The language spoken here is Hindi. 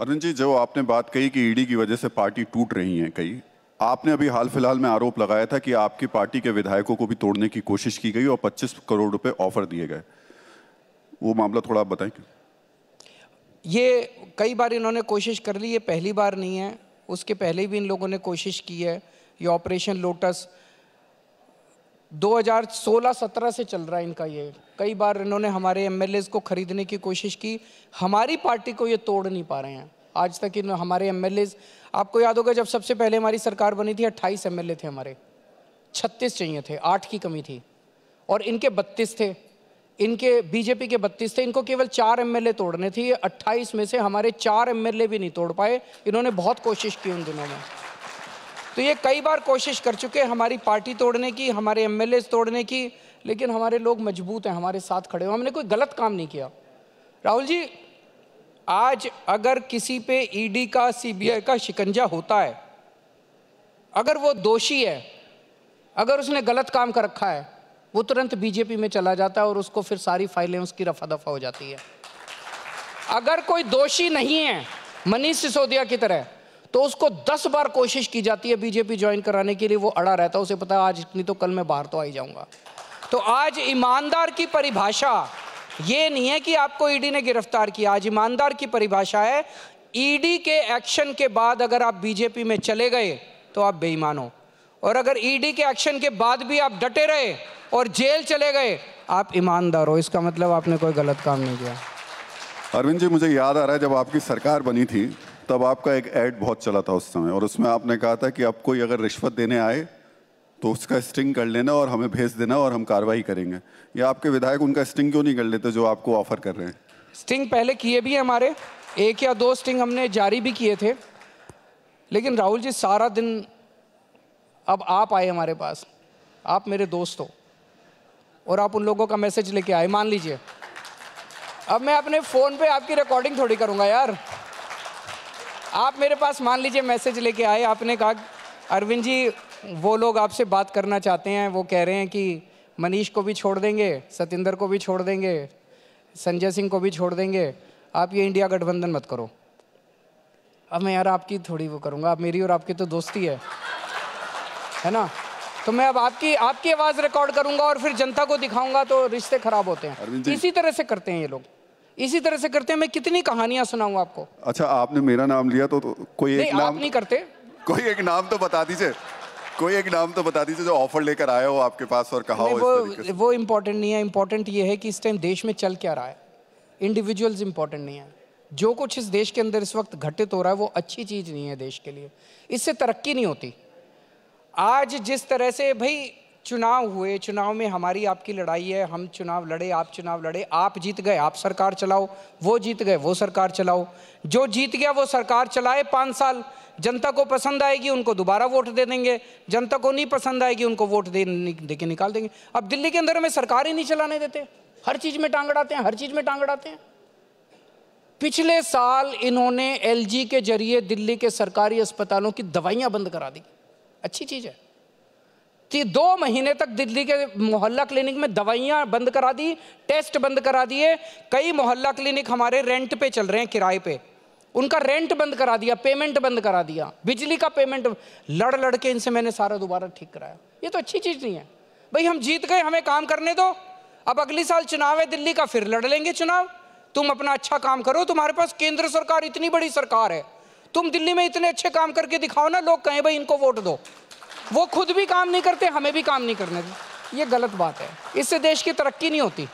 अरुण जी जो आपने बात कही कि ईडी e की वजह से पार्टी टूट रही है कई आपने अभी हाल फिलहाल में आरोप लगाया था कि आपकी पार्टी के विधायकों को भी तोड़ने की कोशिश की गई और 25 करोड़ रुपए ऑफर दिए गए वो मामला थोड़ा आप बताएं ये कई बार इन्होंने कोशिश कर ली ये पहली बार नहीं है उसके पहले भी इन लोगों ने कोशिश की है ये ऑपरेशन लोटस 2016-17 से चल रहा है इनका ये कई बार इन्होंने हमारे एम को ख़रीदने की कोशिश की हमारी पार्टी को ये तोड़ नहीं पा रहे हैं आज तक इन हमारे एम आपको याद होगा जब सबसे पहले हमारी सरकार बनी थी अट्ठाईस एम थे हमारे छत्तीस चाहिए थे आठ की कमी थी और इनके बत्तीस थे इनके बीजेपी के बत्तीस थे इनको केवल चार एम तोड़ने थे अट्ठाईस में से हमारे चार एम भी नहीं तोड़ पाए इन्होंने बहुत कोशिश की उन दिनों में तो ये कई बार कोशिश कर चुके हैं हमारी पार्टी तोड़ने की हमारे एम तोड़ने की लेकिन हमारे लोग मजबूत हैं हमारे साथ खड़े हो हमने कोई गलत काम नहीं किया राहुल जी आज अगर किसी पे ईडी e का सीबीआई का शिकंजा होता है अगर वो दोषी है अगर उसने गलत काम कर रखा है वो तुरंत बीजेपी में चला जाता है और उसको फिर सारी फाइलें उसकी रफा दफा हो जाती है अगर कोई दोषी नहीं है मनीष सिसोदिया की तरह तो उसको दस बार कोशिश की जाती है बीजेपी ज्वाइन कराने के लिए वो अड़ा रहता है उसे पता आज नहीं तो कल मैं बाहर तो आई जाऊंगा तो आज ईमानदार की परिभाषा ये नहीं है कि आपको ईडी e ने गिरफ्तार किया आज ईमानदार की परिभाषा है ईडी e के एक्शन के बाद अगर आप बीजेपी में चले गए तो आप बेईमान हो और अगर ईडी e के एक्शन के बाद भी आप डटे रहे और जेल चले गए आप ईमानदार हो इसका मतलब आपने कोई गलत काम नहीं किया अरविंद जी मुझे याद आ रहा है जब आपकी सरकार बनी थी तब आपका एक ऐड बहुत चला था उस समय और उसमें आपने कहा था कि आप कोई अगर रिश्वत देने आए तो उसका स्टिंग कर लेना और हमें भेज देना और हम कार्रवाई करेंगे या आपके विधायक उनका स्टिंग क्यों नहीं कर लेते जो आपको ऑफर कर रहे हैं स्टिंग पहले किए भी हैं हमारे एक या दो स्टिंग हमने जारी भी किए थे लेकिन राहुल जी सारा दिन अब आप आए हमारे पास आप मेरे दोस्त हो और आप उन लोगों का मैसेज लेके आए मान लीजिए अब मैं अपने फ़ोन पे आपकी रिकॉर्डिंग थोड़ी करूँगा यार आप मेरे पास मान लीजिए मैसेज लेके आए आपने कहा अरविंद जी वो लोग आपसे बात करना चाहते हैं वो कह रहे हैं कि मनीष को भी छोड़ देंगे सतेंद्र को भी छोड़ देंगे संजय सिंह को भी छोड़ देंगे आप ये इंडिया गठबंधन मत करो अब मैं यार आपकी थोड़ी वो करूँगा आप मेरी और आपकी तो दोस्ती है है ना तो मैं अब आपकी आपकी आवाज़ रिकॉर्ड करूंगा और फिर जनता को दिखाऊंगा तो रिश्ते खराब होते हैं इसी तरह से करते हैं ये लोग इसी तरह से करते हैं मैं कितनी कहानियां सुनाऊं आपको अच्छा आपने मेरा नाम लिया तो, तो कोई एक नाम नहीं करते कोई एक नाम तो बता दीजिए कोई एक नाम तो बता दीजिए जो ऑफर लेकर आया हो आपके पास और कहा हो वो वो इम्पोर्टेंट नहीं है इम्पोर्टेंट ये है कि इस टाइम देश में चल क्या रहा है इंडिविजुअल्स इम्पोर्टेंट नहीं है जो कुछ इस देश के अंदर इस वक्त घटित हो रहा है वो अच्छी चीज़ नहीं है देश के लिए इससे तरक्की नहीं होती आज जिस तरह से भाई चुनाव हुए चुनाव में हमारी आपकी लड़ाई है हम चुनाव लड़े आप चुनाव लड़े आप जीत गए आप सरकार चलाओ वो जीत गए वो सरकार चलाओ जो जीत गया वो सरकार चलाए पाँच साल जनता को पसंद आएगी उनको दोबारा वोट दे देंगे जनता को नहीं पसंद आएगी उनको वोट दे दे के निकाल देंगे अब दिल्ली के अंदर हमें सरकार ही नहीं चलाने देते हर चीज़ में टांग हैं हर चीज़ में टांग हैं पिछले साल इन्होंने एलजी के जरिए दिल्ली के सरकारी अस्पतालों की दवाइयाँ बंद करा दी अच्छी चीज़ है कि दो महीने तक दिल्ली के मोहल्ला क्लिनिक में दवाइयां बंद करा दी टेस्ट बंद करा दिए कई मोहल्ला क्लिनिक हमारे रेंट पे चल रहे हैं किराए पे उनका रेंट बंद करा दिया पेमेंट बंद करा दिया बिजली का पेमेंट लड़ लड़ के इनसे मैंने सारा दोबारा ठीक कराया ये तो अच्छी चीज़ नहीं है भाई हम जीत गए हमें काम करने दो अब अगले साल चुनाव है दिल्ली का फिर लड़ लेंगे चुनाव तुम अपना अच्छा काम करो तुम्हारे पास केंद्र सरकार इतनी बड़ी सरकार है तुम दिल्ली में इतने अच्छे काम करके दिखाओ ना लोग कहें भाई इनको वोट दो वो खुद भी काम नहीं करते हमें भी काम नहीं करने दें ये गलत बात है इससे देश की तरक्की नहीं होती